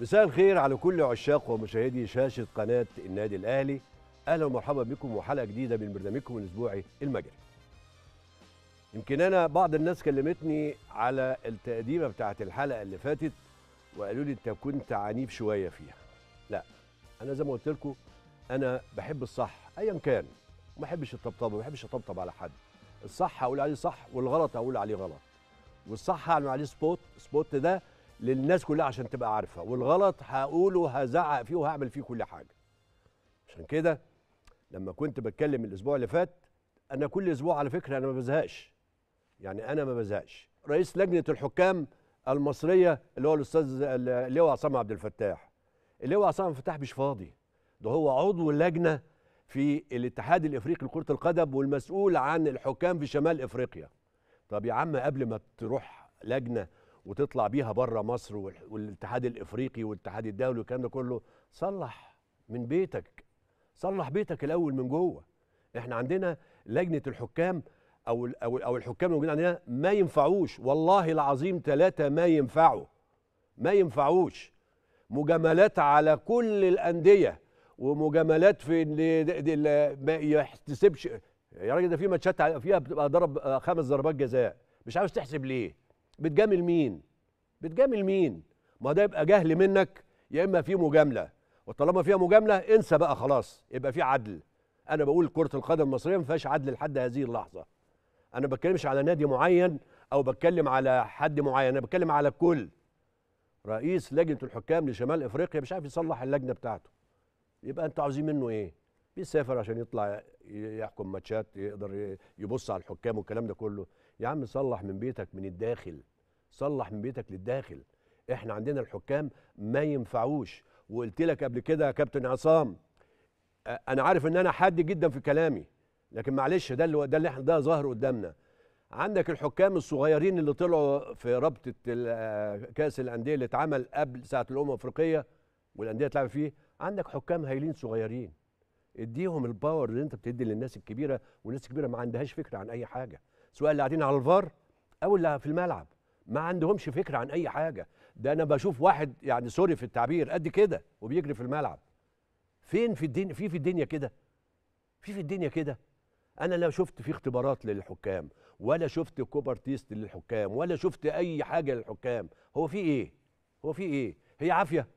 مساء الخير على كل عشاق ومشاهدي شاشة قناة النادي الأهلي أهلا ومرحبا بكم وحلقة جديدة من برنامجكم الأسبوعي المجري يمكن أنا بعض الناس كلمتني على التقديمة بتاعة الحلقة اللي فاتت وقالوا لي أنت كنت عنيف شوية فيها لا أنا زي ما قلت لكم أنا بحب الصح أيا كان ما بحبش الطبطبة ما بحبش أطبطب على حد الصح هقول عليه صح والغلط هقول عليه غلط والصح هعمل عليه سبوت سبوت ده للناس كلها عشان تبقى عارفه والغلط هقوله هزعق فيه وهعمل فيه كل حاجه عشان كده لما كنت بتكلم الاسبوع اللي فات انا كل اسبوع على فكره انا ما بزهقش يعني انا ما بزهقش رئيس لجنه الحكام المصريه اللي هو الاستاذ اللي هو عصام عبد الفتاح اللي هو عصام عبد الفتاح مش فاضي ده هو عضو اللجنه في الاتحاد الافريقي لكره القدم والمسؤول عن الحكام في شمال افريقيا طب يا عم قبل ما تروح لجنه وتطلع بيها بره مصر والاتحاد الافريقي والاتحاد الدولي والكلام ده كله صلح من بيتك صلح بيتك الاول من جوه احنا عندنا لجنه الحكام او او او الحكام الموجودين عندنا ما ينفعوش والله العظيم ثلاثه ما ينفعوا ما ينفعوش مجاملات على كل الانديه ومجاملات في اللي ما يحتسبش يا راجل ده في ماتشات فيها بتبقى ضرب خمس ضربات جزاء مش عاوز تحسب ليه بتجامل مين بتجامل مين ما ده يبقى جهل منك يا اما في مجامله وطالما فيها مجامله انسى بقى خلاص يبقى في عدل انا بقول كره القدم المصريه ما فيهاش عدل لحد هذه اللحظه انا ما بتكلمش على نادي معين او بتكلم على حد معين انا بتكلم على الكل رئيس لجنه الحكام لشمال افريقيا مش عارف يصلح اللجنه بتاعته يبقى انتوا عاوزين منه ايه بيسافر عشان يطلع يحكم ماتشات يقدر يبص على الحكام والكلام ده كله يا عم صلح من بيتك من الداخل صلح من بيتك للداخل احنا عندنا الحكام ما ينفعوش وقلت لك قبل كده يا كابتن عصام انا عارف ان انا حاد جدا في كلامي لكن معلش ده اللي ده اللي احنا ده ظاهر قدامنا عندك الحكام الصغيرين اللي طلعوا في رابطه آه، كاس الانديه اللي اتعمل قبل ساعه الامم الافريقيه والانديه تلعب فيه عندك حكام هايلين صغيرين اديهم الباور اللي انت بتدي للناس الكبيره والناس الكبيره ما عندهاش فكره عن اي حاجه سواء اللي قاعدين على الفار او اللي في الملعب ما عندهمش فكره عن اي حاجه ده انا بشوف واحد يعني سوري في التعبير قد كده وبيجري في الملعب فين في الدنيا في في الدنيا كده في في الدنيا كده انا لا شفت في اختبارات للحكام ولا شفت كوبر تيست للحكام ولا شفت اي حاجه للحكام هو في ايه هو في ايه هي عافيه